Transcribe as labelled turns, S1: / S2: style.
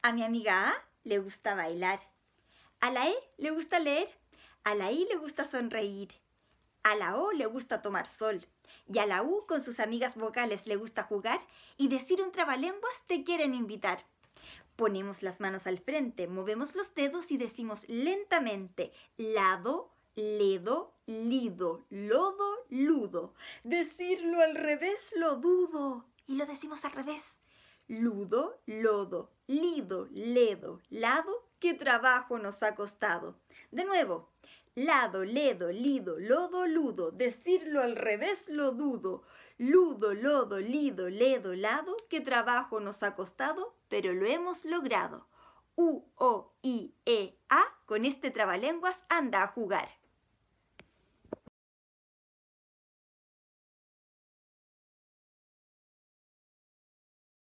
S1: A mi amiga A le gusta bailar. A la E le gusta leer. A la I le gusta sonreír. A la O le gusta tomar sol. Y a la U con sus amigas vocales le gusta jugar y decir un trabalenguas te quieren invitar. Ponemos las manos al frente, movemos los dedos y decimos lentamente lado, ledo, lido, lodo, ludo. Decirlo al revés lo dudo. Y lo decimos al revés ludo, lodo, lido, ledo, lado, qué trabajo nos ha costado. De nuevo, lado, ledo, lido, lodo, ludo, decirlo al revés lo dudo. Ludo, lodo, lido, ledo, lado, qué trabajo nos ha costado, pero lo hemos logrado. U, O, I, E, A, con este trabalenguas anda a jugar.